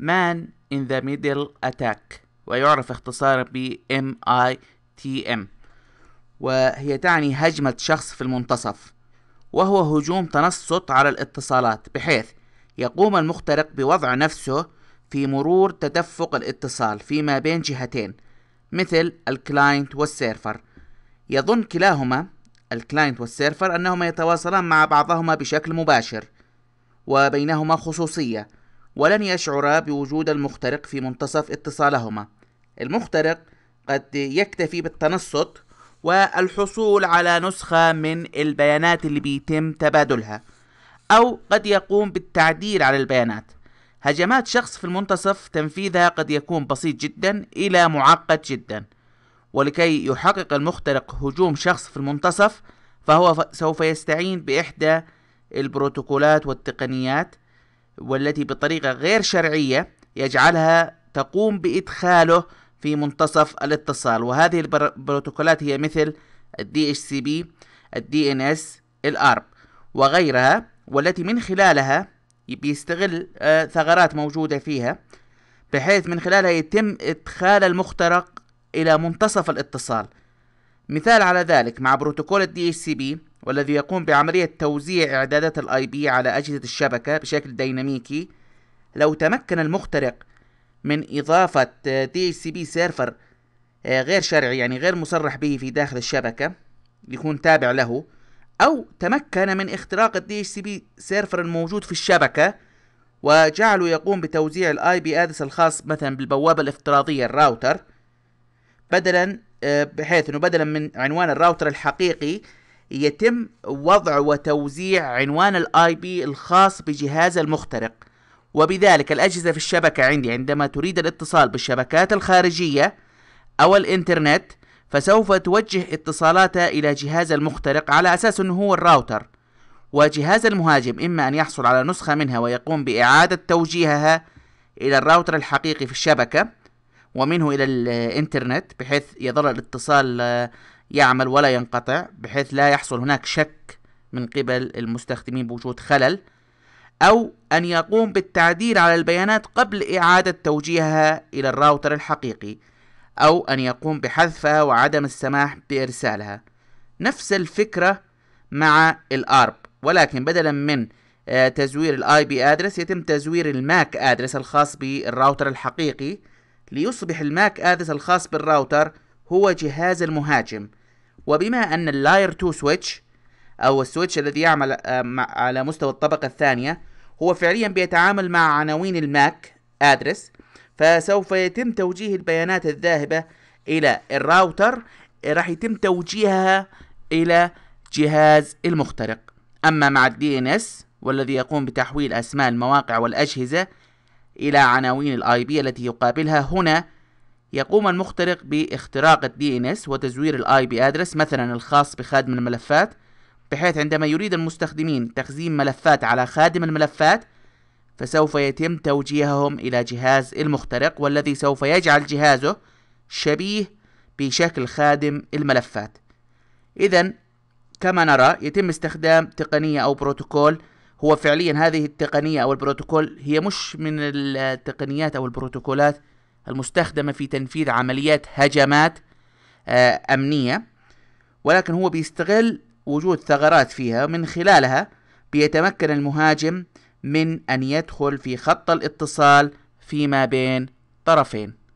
Man in the Middle Attack ويعرف اختصارا ب MITM وهي تعني هجمة شخص في المنتصف وهو هجوم تنصت على الاتصالات بحيث يقوم المخترق بوضع نفسه في مرور تدفق الاتصال فيما بين جهتين مثل الكلاينت والسيرفر يظن كلاهما الكلاينت والسيرفر أنهما يتواصلان مع بعضهما بشكل مباشر وبينهما خصوصية ولن يشعرا بوجود المخترق في منتصف اتصالهما المخترق قد يكتفي بالتنصت والحصول على نسخة من البيانات اللي بيتم تبادلها أو قد يقوم بالتعديل على البيانات هجمات شخص في المنتصف تنفيذها قد يكون بسيط جدا إلى معقد جدا ولكي يحقق المخترق هجوم شخص في المنتصف فهو سوف يستعين بإحدى البروتوكولات والتقنيات والتي بطريقة غير شرعية يجعلها تقوم بإدخاله في منتصف الاتصال وهذه البروتوكولات هي مثل الدي اتش سي بي الدي ان اس الارب وغيرها والتي من خلالها بيستغل آه، ثغرات موجودة فيها بحيث من خلالها يتم إدخال المخترق إلى منتصف الاتصال مثال على ذلك مع بروتوكول الدي اتش سي بي والذي يقوم بعملية توزيع إعدادات الاي بي على أجهزة الشبكة بشكل ديناميكي لو تمكن المخترق من إضافة دي سي بي سيرفر غير شرعي يعني غير مصرح به في داخل الشبكة يكون تابع له أو تمكن من اختراق الدي سي بي سيرفر الموجود في الشبكة وجعله يقوم بتوزيع الاي بي آدس الخاص مثلا بالبوابة الافتراضية الراوتر بدلا آه، بحيث انه بدلا من عنوان الراوتر الحقيقي يتم وضع وتوزيع عنوان الاي بي الخاص بجهاز المخترق وبذلك الاجهزه في الشبكه عندي عندما تريد الاتصال بالشبكات الخارجيه او الانترنت فسوف توجه اتصالاتها الى جهاز المخترق على اساس انه هو الراوتر وجهاز المهاجم اما ان يحصل على نسخه منها ويقوم باعاده توجيهها الى الراوتر الحقيقي في الشبكه ومنه الى الانترنت بحيث يظل الاتصال آه، يعمل ولا ينقطع بحيث لا يحصل هناك شك من قبل المستخدمين بوجود خلل أو أن يقوم بالتعديل على البيانات قبل إعادة توجيهها إلى الراوتر الحقيقي أو أن يقوم بحذفها وعدم السماح بإرسالها نفس الفكرة مع الأرب ولكن بدلا من آه، تزوير الاي بي ادرس يتم تزوير الماك ادرس الخاص بالراوتر الحقيقي ليصبح الماك ادرس الخاص بالراوتر هو جهاز المهاجم وبما أن اللاير 2 سويتش أو السويتش الذي يعمل آه، على مستوى الطبقة الثانية هو فعليا بيتعامل مع عناوين الماك أدرس فسوف يتم توجيه البيانات الذاهبة إلى الراوتر راح يتم توجيهها إلى جهاز المخترق أما مع الدي ان اس والذي يقوم بتحويل أسماء المواقع والأجهزة إلى عناوين الاي بي التي يقابلها هنا يقوم المخترق باختراق الـ ان اس وتزوير الاي بي ادرس مثلا الخاص بخادم الملفات بحيث عندما يريد المستخدمين تخزين ملفات على خادم الملفات فسوف يتم توجيههم الى جهاز المخترق والذي سوف يجعل جهازه شبيه بشكل خادم الملفات اذا كما نرى يتم استخدام تقنية او بروتوكول هو فعليا هذه التقنية او البروتوكول هي مش من التقنيات او البروتوكولات المستخدمة في تنفيذ عمليات هجمات آه، أمنية ولكن هو بيستغل وجود ثغرات فيها من خلالها بيتمكن المهاجم من أن يدخل في خط الاتصال فيما بين طرفين